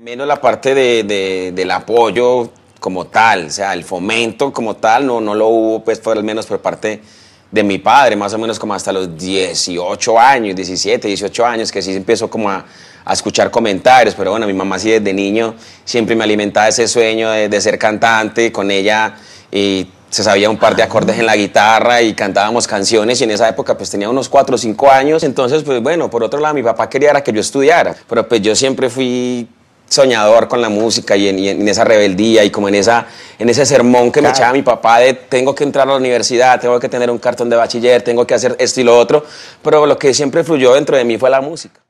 Menos la parte del apoyo como tal, o sea, el fomento como tal, no, no lo hubo, pues, por al menos por parte de mi padre, más o menos como hasta los 18 años, 17, 18 años, que sí empezó como a, escuchar comentarios, pero bueno, mi mamá sí desde niño siempre me alimentaba ese sueño de, de ser cantante, con ella y se sabía un par de acordes en la guitarra y cantábamos canciones y en esa época pues tenía unos 4 o 5 años, entonces pues bueno, por otro lado mi papá quería que yo estudiara, pero pues yo siempre fui soñador con la música y en, esa rebeldía y como en, esa, en ese sermón que me echaba mi papá de tengo que entrar a la universidad, tengo que tener un cartón de bachiller, tengo que hacer esto y lo otro, pero lo que siempre fluyó dentro de mí fue la música.